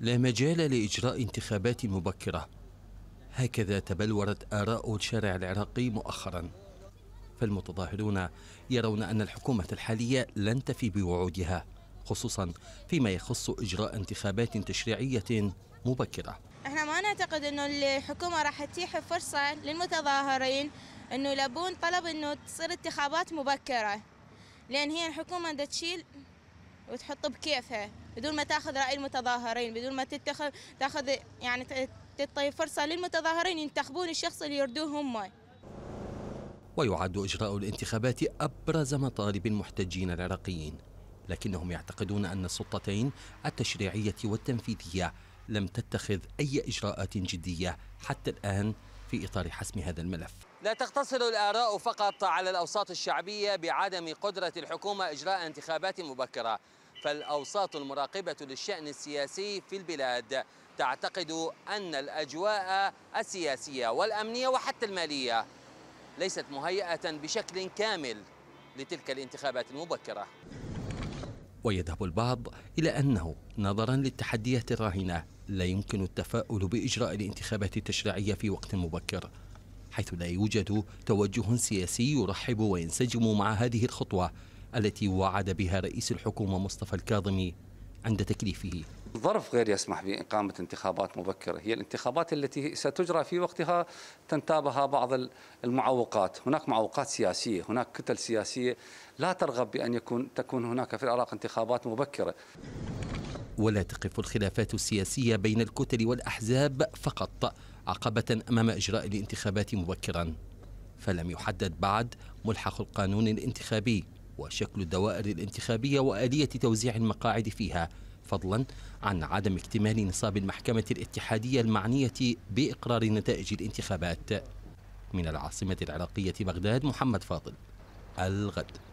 لا مجال لإجراء انتخابات مبكرة هكذا تبلورت آراء الشارع العراقي مؤخرا فالمتظاهرون يرون أن الحكومة الحالية لن تفي بوعودها خصوصا فيما يخص إجراء انتخابات تشريعية مبكرة احنا ما نعتقد انه الحكومة راح تتيح فرصة للمتظاهرين انه يلبون طلب انه تصير انتخابات مبكرة لان هي الحكومة تشيل وتحط بكيفها بدون ما تاخذ راي المتظاهرين بدون ما تتخذ تاخذ يعني تعطي فرصه للمتظاهرين ينتخبون الشخص اللي يردوه هم ويعد اجراء الانتخابات ابرز مطالب المحتجين العراقيين لكنهم يعتقدون ان السلطتين التشريعيه والتنفيذيه لم تتخذ اي اجراءات جديه حتى الان في اطار حسم هذا الملف. لا تقتصر الاراء فقط على الاوساط الشعبيه بعدم قدره الحكومه اجراء انتخابات مبكره، فالأوساط المراقبة للشأن السياسي في البلاد تعتقد أن الأجواء السياسية والأمنية وحتى المالية ليست مهيئة بشكل كامل لتلك الانتخابات المبكرة ويذهب البعض إلى أنه نظرا للتحديات الراهنة لا يمكن التفاؤل بإجراء الانتخابات التشريعية في وقت مبكر حيث لا يوجد توجه سياسي يرحب وينسجم مع هذه الخطوة التي وعد بها رئيس الحكومة مصطفى الكاظمي عند تكليفه الظرف غير يسمح بإقامة انتخابات مبكرة هي الانتخابات التي ستجرى في وقتها تنتابها بعض المعوقات هناك معوقات سياسية هناك كتل سياسية لا ترغب بأن يكون تكون هناك في العراق انتخابات مبكرة ولا تقف الخلافات السياسية بين الكتل والأحزاب فقط عقبة أمام إجراء الانتخابات مبكرا فلم يحدد بعد ملحق القانون الانتخابي وشكل الدوائر الانتخابية وآلية توزيع المقاعد فيها فضلا عن عدم اكتمال نصاب المحكمة الاتحادية المعنية بإقرار نتائج الانتخابات من العاصمة العراقية بغداد محمد فاضل الغد